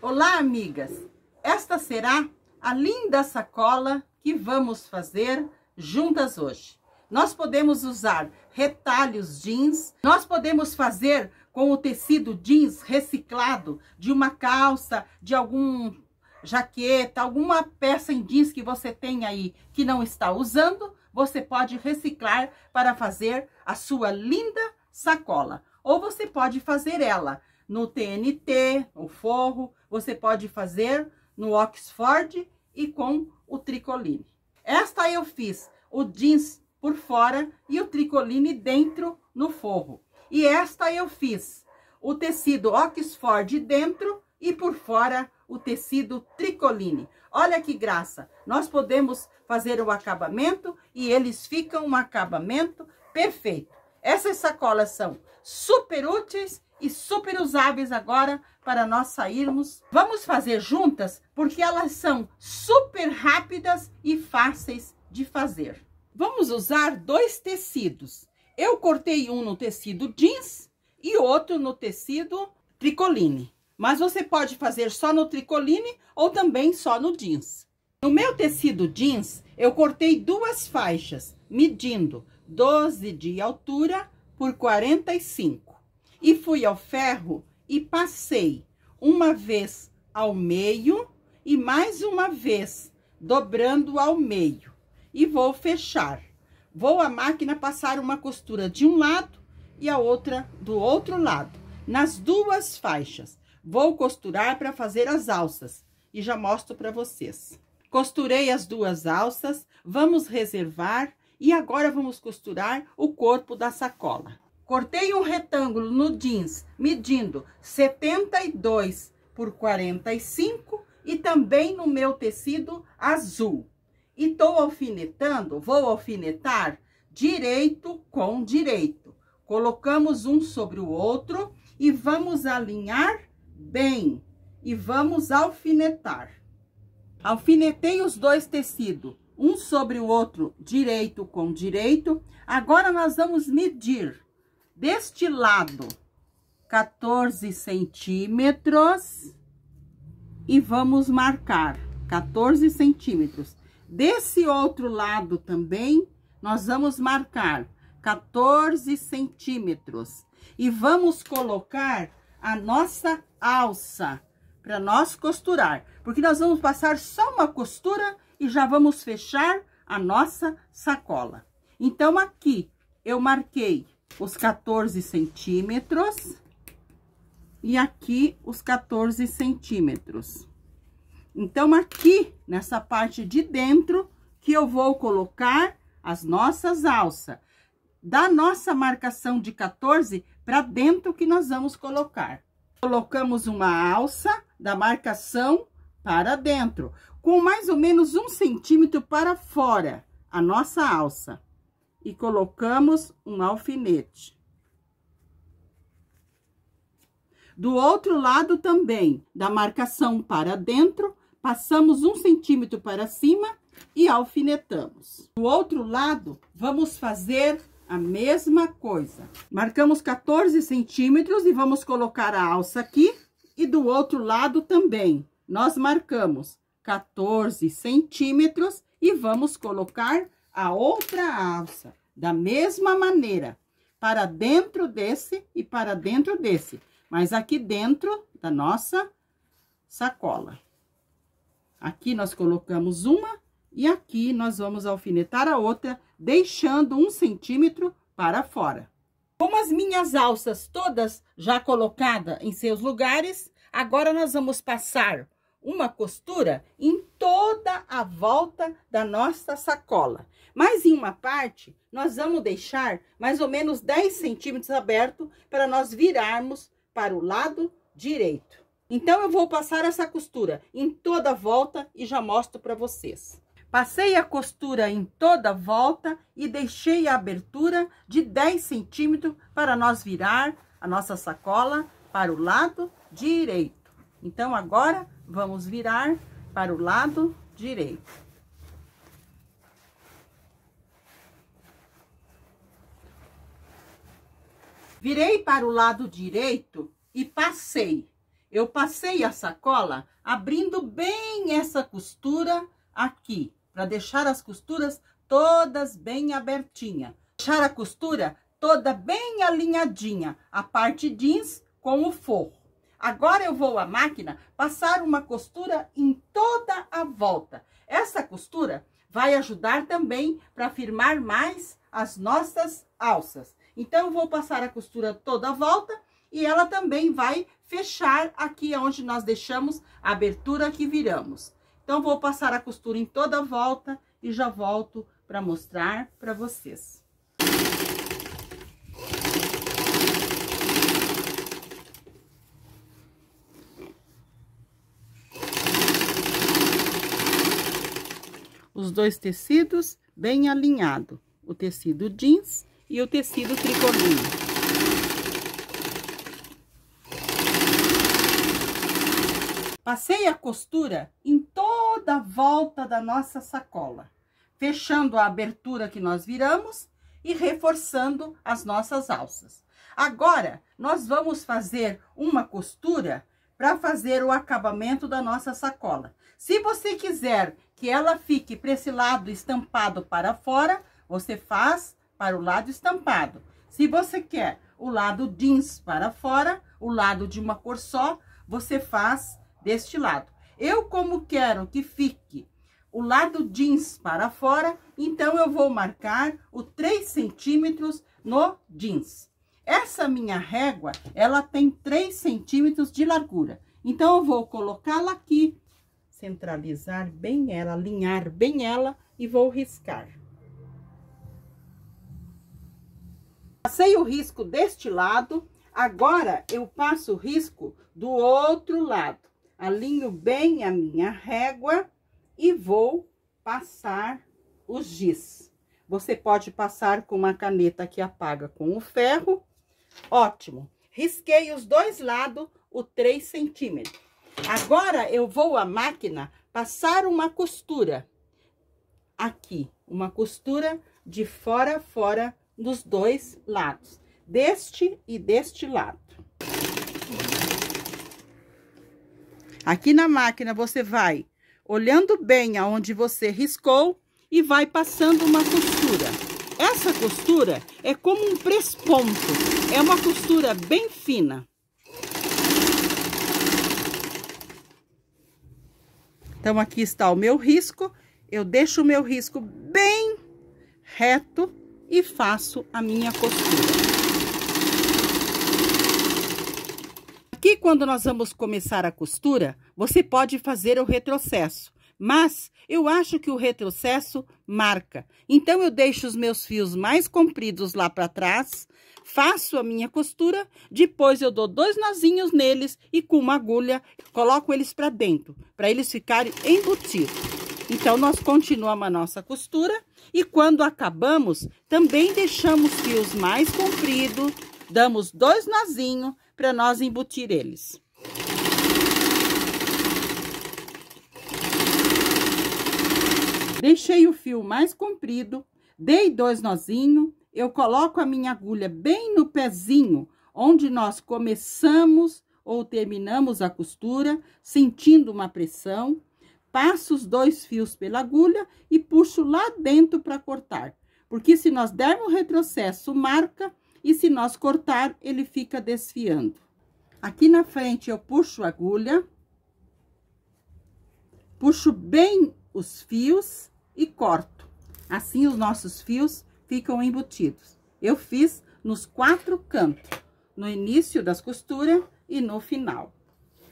Olá, amigas! Esta será a linda sacola que vamos fazer juntas hoje. Nós podemos usar retalhos jeans, nós podemos fazer com o tecido jeans reciclado de uma calça, de algum jaqueta, alguma peça em jeans que você tem aí que não está usando, você pode reciclar para fazer a sua linda sacola. Ou você pode fazer ela no TNT, o forro, você pode fazer no Oxford e com o tricoline. Esta eu fiz o jeans por fora e o tricoline dentro no forro. E esta eu fiz o tecido Oxford dentro e por fora o tecido tricoline. Olha que graça! Nós podemos fazer o acabamento e eles ficam um acabamento perfeito. Essas sacolas são super úteis e super usáveis agora para nós sairmos. Vamos fazer juntas porque elas são super rápidas e fáceis de fazer. Vamos usar dois tecidos. Eu cortei um no tecido jeans e outro no tecido tricoline. Mas você pode fazer só no tricoline ou também só no jeans. No meu tecido jeans, eu cortei duas faixas, medindo 12 de altura por 45 e fui ao ferro e passei uma vez ao meio e mais uma vez dobrando ao meio. E vou fechar. Vou a máquina passar uma costura de um lado e a outra do outro lado, nas duas faixas. Vou costurar para fazer as alças e já mostro para vocês. Costurei as duas alças, vamos reservar e agora vamos costurar o corpo da sacola. Cortei um retângulo no jeans, medindo 72 por 45 e também no meu tecido azul. E tô alfinetando, vou alfinetar direito com direito. Colocamos um sobre o outro e vamos alinhar bem e vamos alfinetar. Alfinetei os dois tecidos, um sobre o outro, direito com direito. Agora, nós vamos medir deste lado 14 centímetros e vamos marcar 14 centímetros. Desse outro lado também, nós vamos marcar 14 centímetros. E vamos colocar a nossa alça para nós costurar. Porque nós vamos passar só uma costura e já vamos fechar a nossa sacola. Então, aqui eu marquei os 14 centímetros. E aqui, os 14 centímetros. Então, aqui, nessa parte de dentro, que eu vou colocar as nossas alças. Da nossa marcação de 14 para dentro que nós vamos colocar. Colocamos uma alça da marcação para dentro, com mais ou menos um centímetro para fora, a nossa alça e colocamos um alfinete. Do outro lado também, da marcação para dentro, passamos um centímetro para cima e alfinetamos. Do outro lado, vamos fazer a mesma coisa. Marcamos 14 centímetros e vamos colocar a alça aqui e do outro lado também. Nós marcamos 14 centímetros e vamos colocar a outra alça, da mesma maneira, para dentro desse e para dentro desse, mas aqui dentro da nossa sacola. Aqui nós colocamos uma e aqui nós vamos alfinetar a outra, deixando um centímetro para fora. Como as minhas alças todas já colocadas em seus lugares, agora nós vamos passar uma costura em toda a volta da nossa sacola. Mas em uma parte, nós vamos deixar mais ou menos 10 centímetros aberto para nós virarmos para o lado direito. Então, eu vou passar essa costura em toda a volta e já mostro para vocês. Passei a costura em toda a volta e deixei a abertura de 10 centímetros para nós virar a nossa sacola para o lado direito. Então, agora, Vamos virar para o lado direito. Virei para o lado direito e passei. Eu passei a sacola abrindo bem essa costura aqui, para deixar as costuras todas bem abertinha. Deixar a costura toda bem alinhadinha, a parte jeans com o forro. Agora eu vou à máquina passar uma costura em toda a volta. Essa costura vai ajudar também para firmar mais as nossas alças. Então, eu vou passar a costura toda a volta e ela também vai fechar aqui onde nós deixamos a abertura que viramos. Então, vou passar a costura em toda a volta e já volto para mostrar para vocês. os dois tecidos bem alinhado, o tecido jeans e o tecido tricolinho. Passei a costura em toda a volta da nossa sacola, fechando a abertura que nós viramos e reforçando as nossas alças. Agora, nós vamos fazer uma costura para fazer o acabamento da nossa sacola. Se você quiser que ela fique para esse lado estampado para fora, você faz para o lado estampado. Se você quer o lado jeans para fora, o lado de uma cor só, você faz deste lado. Eu, como quero que fique o lado jeans para fora, então eu vou marcar o 3 centímetros no jeans. Essa minha régua, ela tem 3 centímetros de largura. Então, eu vou colocá-la aqui, centralizar bem ela, alinhar bem ela e vou riscar. Passei o risco deste lado, agora eu passo o risco do outro lado. Alinho bem a minha régua e vou passar o giz. Você pode passar com uma caneta que apaga com o ferro Ótimo. Risquei os dois lados, o 3 centímetros. Agora, eu vou à máquina passar uma costura aqui. Uma costura de fora a fora dos dois lados. Deste e deste lado. Aqui na máquina, você vai olhando bem aonde você riscou e vai passando uma costura. Essa costura é como um presponto. É uma costura bem fina. Então, aqui está o meu risco. Eu deixo o meu risco bem reto e faço a minha costura. Aqui, quando nós vamos começar a costura, você pode fazer o retrocesso. Mas eu acho que o retrocesso marca. Então eu deixo os meus fios mais compridos lá para trás, faço a minha costura, depois eu dou dois nozinhos neles e com uma agulha coloco eles para dentro, para eles ficarem embutidos. Então nós continuamos a nossa costura e quando acabamos, também deixamos fios mais compridos, damos dois nozinhos para nós embutir eles. Deixei o fio mais comprido, dei dois nozinhos, eu coloco a minha agulha bem no pezinho, onde nós começamos ou terminamos a costura, sentindo uma pressão, passo os dois fios pela agulha e puxo lá dentro para cortar. Porque se nós dermos um retrocesso, marca, e se nós cortar, ele fica desfiando. Aqui na frente, eu puxo a agulha, puxo bem os fios e corto. Assim, os nossos fios ficam embutidos. Eu fiz nos quatro cantos, no início das costuras e no final.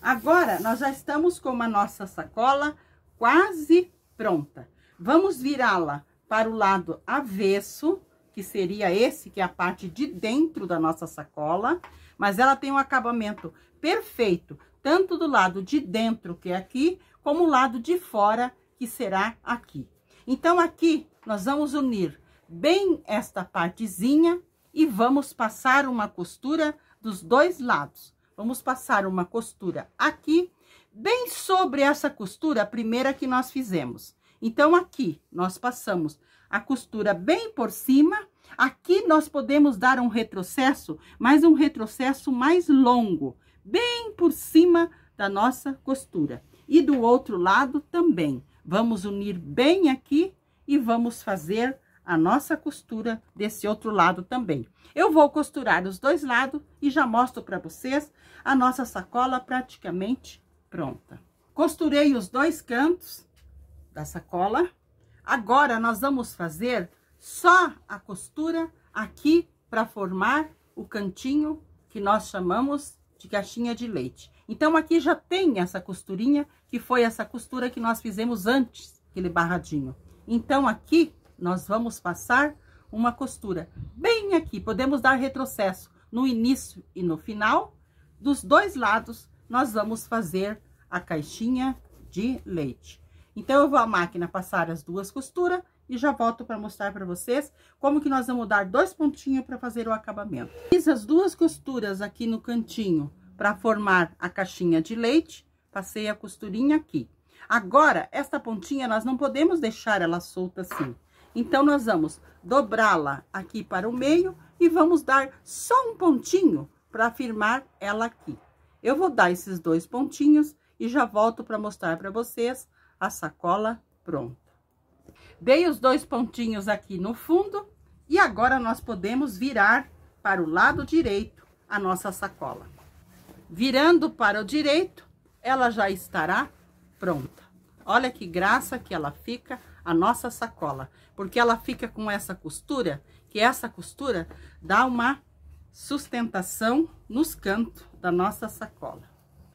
Agora, nós já estamos com a nossa sacola quase pronta. Vamos virá-la para o lado avesso, que seria esse, que é a parte de dentro da nossa sacola, mas ela tem um acabamento perfeito, tanto do lado de dentro, que é aqui, como o lado de fora, que será aqui. Então, aqui nós vamos unir bem esta partezinha e vamos passar uma costura dos dois lados. Vamos passar uma costura aqui, bem sobre essa costura, a primeira que nós fizemos. Então, aqui nós passamos a costura bem por cima. Aqui nós podemos dar um retrocesso, mas um retrocesso mais longo, bem por cima da nossa costura. E do outro lado também. Vamos unir bem aqui e vamos fazer a nossa costura desse outro lado também. Eu vou costurar os dois lados e já mostro para vocês a nossa sacola praticamente pronta. Costurei os dois cantos da sacola. Agora, nós vamos fazer só a costura aqui para formar o cantinho que nós chamamos de caixinha de leite. Então, aqui já tem essa costurinha que foi essa costura que nós fizemos antes, aquele barradinho. Então, aqui, nós vamos passar uma costura bem aqui. Podemos dar retrocesso no início e no final. Dos dois lados, nós vamos fazer a caixinha de leite. Então, eu vou à máquina passar as duas costuras e já volto para mostrar para vocês como que nós vamos dar dois pontinhos para fazer o acabamento. Fiz as duas costuras aqui no cantinho para formar a caixinha de leite Passei a costurinha aqui. Agora, esta pontinha, nós não podemos deixar ela solta assim. Então, nós vamos dobrá-la aqui para o meio e vamos dar só um pontinho para firmar ela aqui. Eu vou dar esses dois pontinhos e já volto para mostrar para vocês a sacola pronta. Dei os dois pontinhos aqui no fundo e agora nós podemos virar para o lado direito a nossa sacola. Virando para o direito, ela já estará pronta. Olha que graça que ela fica a nossa sacola, porque ela fica com essa costura, que essa costura dá uma sustentação nos cantos da nossa sacola.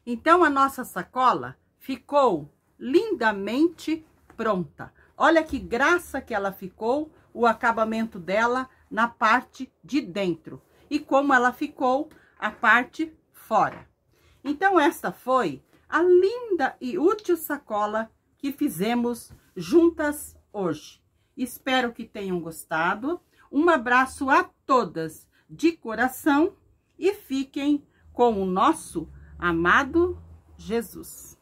Então, a nossa sacola ficou lindamente pronta. Olha que graça que ela ficou, o acabamento dela na parte de dentro. E como ela ficou a parte fora. Então, esta foi a linda e útil sacola que fizemos juntas hoje. Espero que tenham gostado. Um abraço a todas de coração e fiquem com o nosso amado Jesus.